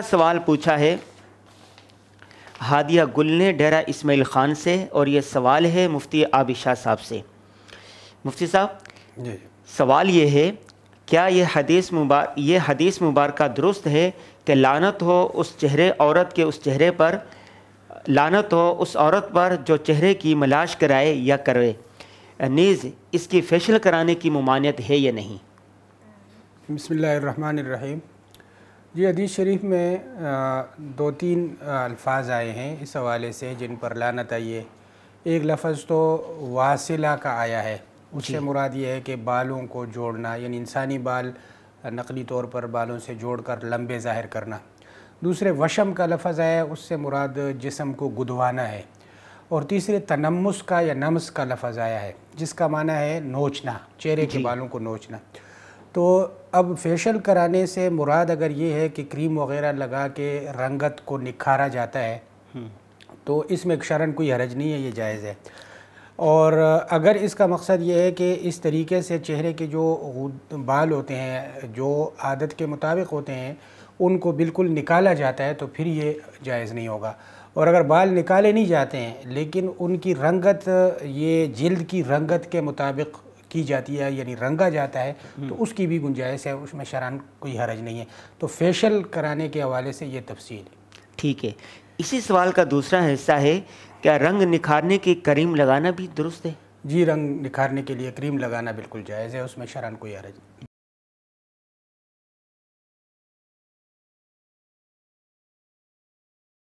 सवाल पूछा है हादिया गुल ने डेरा इसमाइल ख़ान से और ये सवाल है मुफ्ती आबिशाह साहब से मुफ्ती साहब सवाल ये है क्या ये हदीस मुबार ये हदीस मुबारक दुरुस्त है कि लानत हो उस चेहरे औरत के उस चेहरे पर लानत हो उस औरत पर जो चेहरे की मलाश कराए या करे नीज़ इसकी फैशल कराने की ममानियत है या नहीं बसमीम जी अदीज़ शरीफ में आ, दो तीन अल्फाज आए हैं इस हवाले से जिन पर लानत आई है एक लफ्ज़ तो वासिला का आया है उससे मुराद ये है कि बालों को जोड़ना यानी इंसानी बाल नकली तौर पर बालों से जोड़ कर लम्बे ज़ाहिर करना दूसरे वशम का लफज आया है उससे मुराद जिसम को गुदवाना है और तीसरे तनमस का या नमस का लफज आया है जिसका माना है नोचना चेहरे के बालों को नोचना तो अब फेशियल कराने से मुराद अगर ये है कि क्रीम वगैरह लगा के रंगत को निखारा जाता है हम्म। तो इसमें शरण कोई हरज नहीं है ये जायज़ है और अगर इसका मकसद ये है कि इस तरीके से चेहरे के जो बाल होते हैं जो आदत के मुताबिक होते हैं उनको बिल्कुल निकाला जाता है तो फिर ये जायज़ नहीं होगा और अगर बाल निकाले नहीं जाते हैं लेकिन उनकी रंगत ये जल्द की रंगत के मुताबिक की जाती है यानी रंगा जाता है हम्म। तो उसकी भी गुंजाइश है उसमें शरान कोई हरज नहीं है तो फेशल कराने के हवाले से ये तफसील ठीक है इसी सवाल का दूसरा हिस्सा है क्या रंग निखारने की करीम लगाना भी दुरुस्त है जी रंग निखारने के लिए क्रीम लगाना बिल्कुल जायज़ है उसमें शरान कोई हरज नहीं